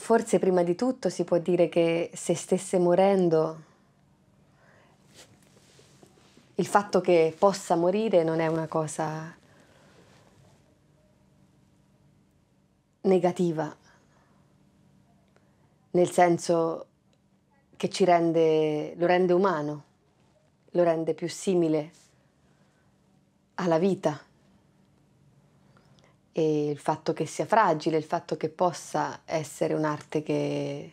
forse prima di tutto si può dire che se stesse morendo, il fatto che possa morire non è una cosa negativa, nel senso che ci rende, lo rende umano, lo rende più simile alla vita e il fatto che sia fragile, il fatto che possa essere un'arte che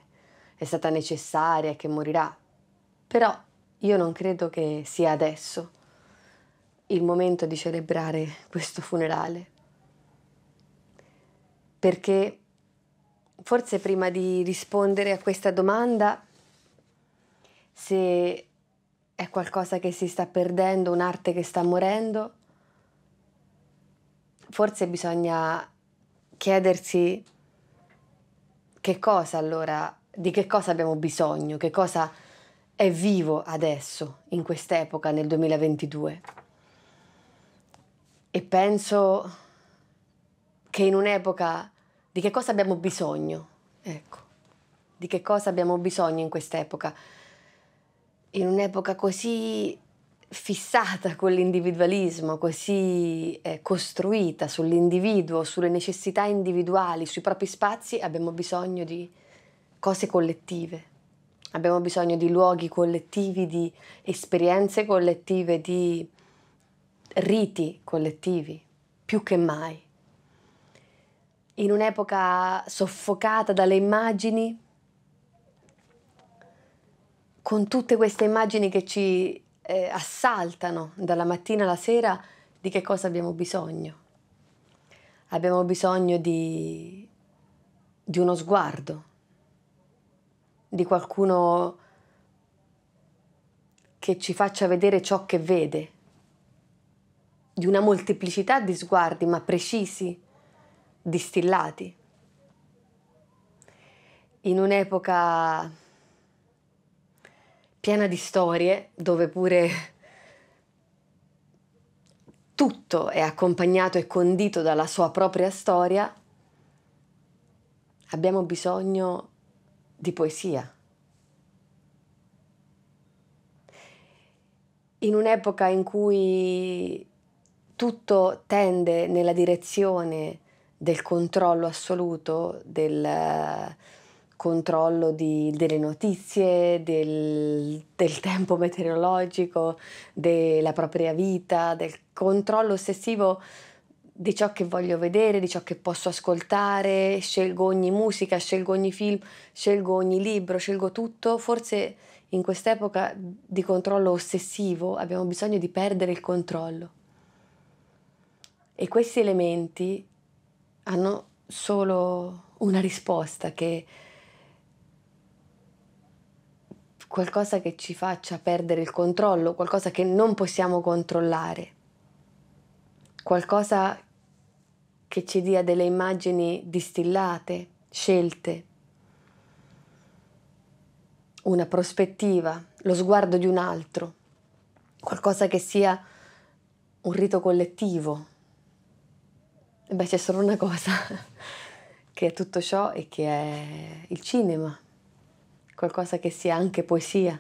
è stata necessaria e che morirà. Però io non credo che sia adesso il momento di celebrare questo funerale. Perché forse prima di rispondere a questa domanda, se è qualcosa che si sta perdendo, un'arte che sta morendo, Forse bisogna chiedersi che cosa allora, di che cosa abbiamo bisogno, che cosa è vivo adesso, in quest'epoca, nel 2022. E penso che in un'epoca di che cosa abbiamo bisogno, ecco, di che cosa abbiamo bisogno in quest'epoca, in un'epoca così fissata con l'individualismo, così eh, costruita sull'individuo, sulle necessità individuali, sui propri spazi, abbiamo bisogno di cose collettive. Abbiamo bisogno di luoghi collettivi, di esperienze collettive, di riti collettivi, più che mai. In un'epoca soffocata dalle immagini, con tutte queste immagini che ci eh, assaltano dalla mattina alla sera di che cosa abbiamo bisogno. Abbiamo bisogno di, di uno sguardo, di qualcuno che ci faccia vedere ciò che vede, di una molteplicità di sguardi, ma precisi, distillati. In un'epoca piena di storie, dove pure tutto è accompagnato e condito dalla sua propria storia, abbiamo bisogno di poesia. In un'epoca in cui tutto tende nella direzione del controllo assoluto, del, controllo di, delle notizie, del, del, tempo meteorologico, della propria vita, del controllo ossessivo di ciò che voglio vedere, di ciò che posso ascoltare, scelgo ogni musica, scelgo ogni film, scelgo ogni libro, scelgo tutto. Forse in quest'epoca di controllo ossessivo abbiamo bisogno di perdere il controllo. E questi elementi hanno solo una risposta che qualcosa che ci faccia perdere il controllo, qualcosa che non possiamo controllare, qualcosa che ci dia delle immagini distillate, scelte, una prospettiva, lo sguardo di un altro, qualcosa che sia un rito collettivo. E beh, c'è solo una cosa che è tutto ciò e che è il cinema qualcosa che sia anche poesia,